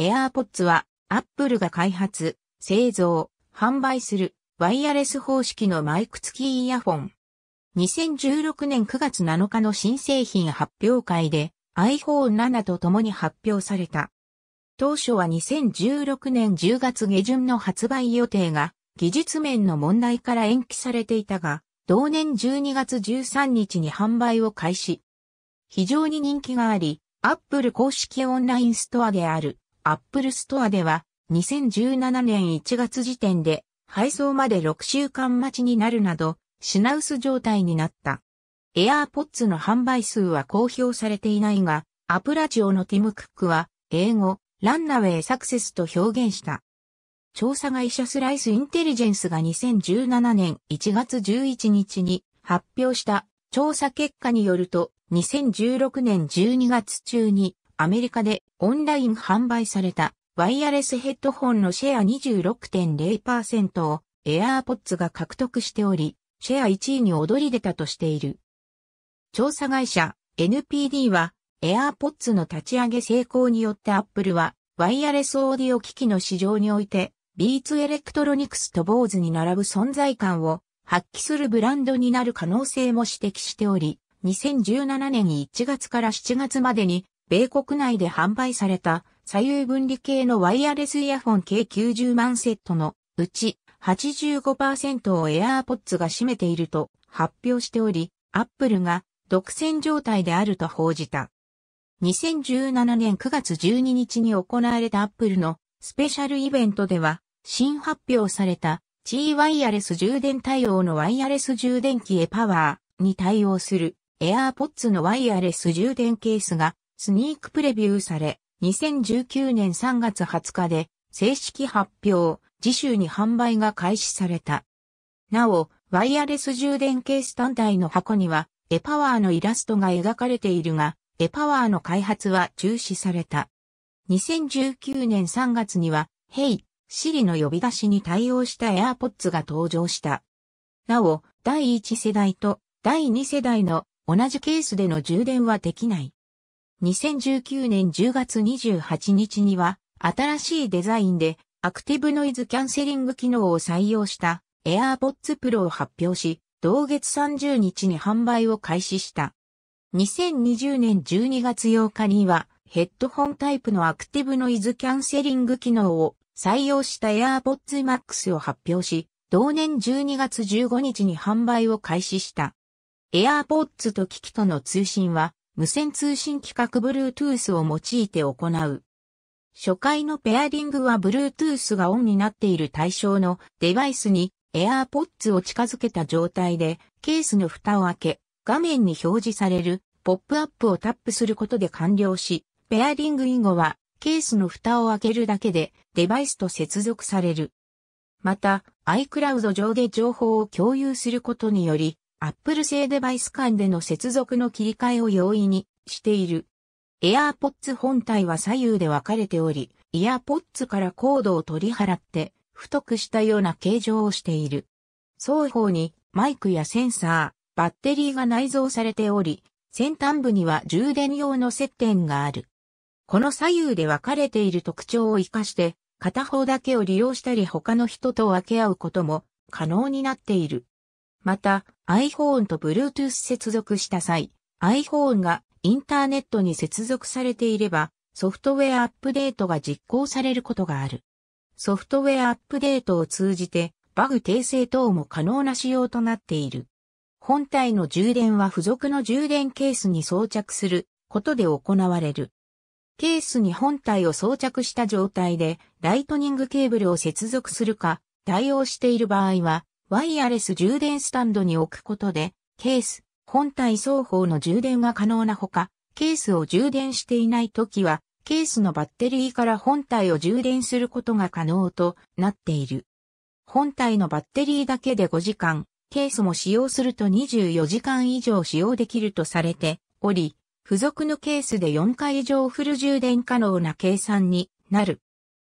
AirPods は Apple が開発、製造、販売するワイヤレス方式のマイク付きイヤフォン。2016年9月7日の新製品発表会で iPhone7 と共に発表された。当初は2016年10月下旬の発売予定が技術面の問題から延期されていたが、同年12月13日に販売を開始。非常に人気があり、Apple 公式オンラインストアである Apple Store では2017年1月時点で配送まで6週間待ちになるなど品薄状態になった。AirPods の販売数は公表されていないが、アプラジオのティム・クックは英語、ランナウェイサクセスと表現した。調査会社スライスインテリジェンスが2017年1月11日に発表した調査結果によると2016年12月中にアメリカでオンライン販売されたワイヤレスヘッドホンのシェア26.0%を AirPods が獲得しており、シェア1位に躍り出たとしている。調査会社 NPD は AirPods の立ち上げ成功によって Apple はワイヤレスオーディオ機器の市場においてビーツエレクトロニクスとボーズに並ぶ存在感を発揮するブランドになる可能性も指摘しており、2017年1月から7月までに米国内で販売された左右分離系のワイヤレスイヤフォン計90万セットのうち85%を AirPods が占めていると発表しており、Apple が独占状態であると報じた。2017年9月12日に行われた Apple のスペシャルイベントでは、新発表された G ワイヤレス充電対応のワイヤレス充電器へパワーに対応する AirPods のワイヤレス充電ケースがスニークプレビューされ、2019年3月20日で正式発表、次週に販売が開始された。なお、ワイヤレス充電ケース単体の箱には、エパワーのイラストが描かれているが、エパワーの開発は中止された。2019年3月には、ヘイ、シリの呼び出しに対応した AirPods が登場した。なお、第1世代と第2世代の同じケースでの充電はできない。2019年10月28日には、新しいデザインで、アクティブノイズキャンセリング機能を採用した AirPods Pro を発表し、同月30日に販売を開始した。2020年12月8日には、ヘッドホンタイプのアクティブノイズキャンセリング機能を採用した AirPods Max を発表し、同年12月15日に販売を開始した。AirPods と機器との通信は無線通信規格 Bluetooth を用いて行う。初回のペアリングは Bluetooth がオンになっている対象のデバイスに AirPods を近づけた状態でケースの蓋を開け画面に表示されるポップアップをタップすることで完了し、ペアリング以後はケースの蓋を開けるだけでデバイスと接続される。また iCloud 上で情報を共有することによりアップル製デバイス間での接続の切り替えを容易にしている。AirPods 本体は左右で分かれており、EarPods からコードを取り払って太くしたような形状をしている。双方にマイクやセンサー、バッテリーが内蔵されており、先端部には充電用の接点がある。この左右で分かれている特徴を活かして、片方だけを利用したり他の人と分け合うことも可能になっている。また、iPhone と Bluetooth 接続した際、iPhone がインターネットに接続されていれば、ソフトウェアアップデートが実行されることがある。ソフトウェアアップデートを通じて、バグ訂正等も可能な仕様となっている。本体の充電は付属の充電ケースに装着することで行われる。ケースに本体を装着した状態でライトニングケーブルを接続するか対応している場合はワイヤレス充電スタンドに置くことで、ケース、本体双方の充電が可能なほか、ケースを充電していないときは、ケースのバッテリーから本体を充電することが可能となっている。本体のバッテリーだけで5時間、ケースも使用すると24時間以上使用できるとされており、付属のケースで4回以上フル充電可能な計算になる。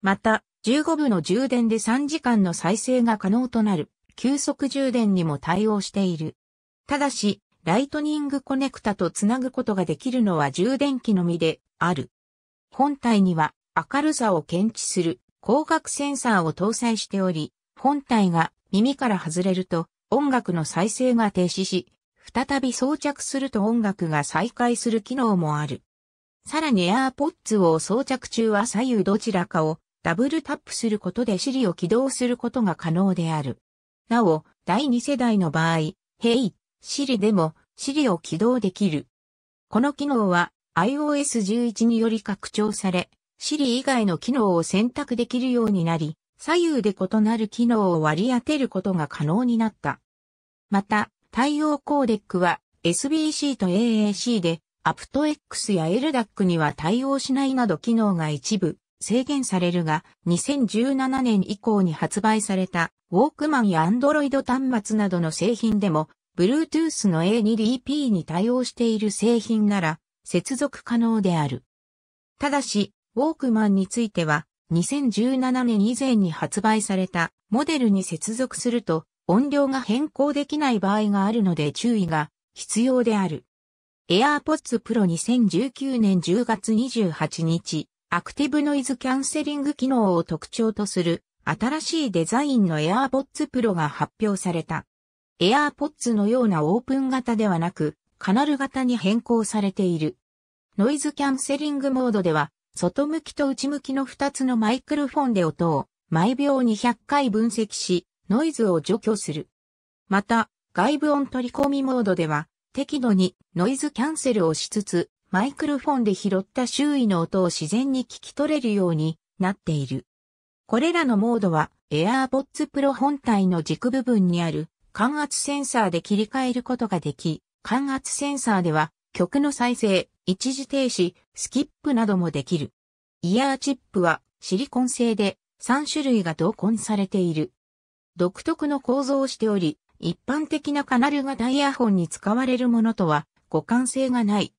また、15部の充電で3時間の再生が可能となる。急速充電にも対応している。ただし、ライトニングコネクタとつなぐことができるのは充電器のみである。本体には明るさを検知する光学センサーを搭載しており、本体が耳から外れると音楽の再生が停止し、再び装着すると音楽が再開する機能もある。さらに AirPods を装着中は左右どちらかをダブルタップすることで Siri を起動することが可能である。なお、第2世代の場合、Hey、Siri でも Siri を起動できる。この機能は iOS 11により拡張され、Siri 以外の機能を選択できるようになり、左右で異なる機能を割り当てることが可能になった。また、対応コーデックは SBC と AAC で、アプト X や LDAC には対応しないなど機能が一部制限されるが、2017年以降に発売された、ウォークマンや Android 端末などの製品でも、Bluetooth の A2DP に対応している製品なら、接続可能である。ただし、ウォークマンについては、2017年以前に発売されたモデルに接続すると音量が変更できない場合があるので注意が必要である。AirPods Pro 2019年10月28日アクティブノイズキャンセリング機能を特徴とする新しいデザインの AirPods Pro が発表された。AirPods のようなオープン型ではなく、カナル型に変更されている。ノイズキャンセリングモードでは、外向きと内向きの2つのマイクロフォンで音を毎秒200回分析し、ノイズを除去する。また、外部音取り込みモードでは、適度にノイズキャンセルをしつつ、マイクロフォンで拾った周囲の音を自然に聞き取れるようになっている。これらのモードは AirPods Pro 本体の軸部分にある感圧センサーで切り替えることができ、感圧センサーでは曲の再生、一時停止、スキップなどもできる。イヤーチップはシリコン製で3種類が同梱されている。独特の構造をしており、一般的なカナル型イヤホンに使われるものとは互換性がない。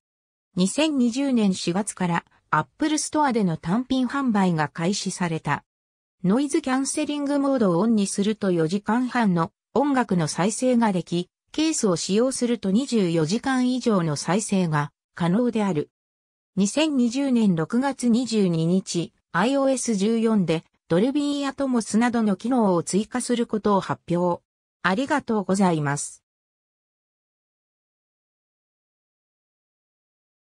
2020年4月からアップルストアでの単品販売が開始された。ノイズキャンセリングモードをオンにすると4時間半の音楽の再生ができ、ケースを使用すると24時間以上の再生が可能である。2020年6月22日、iOS14 でドルビーやトモスなどの機能を追加することを発表。ありがとうございます。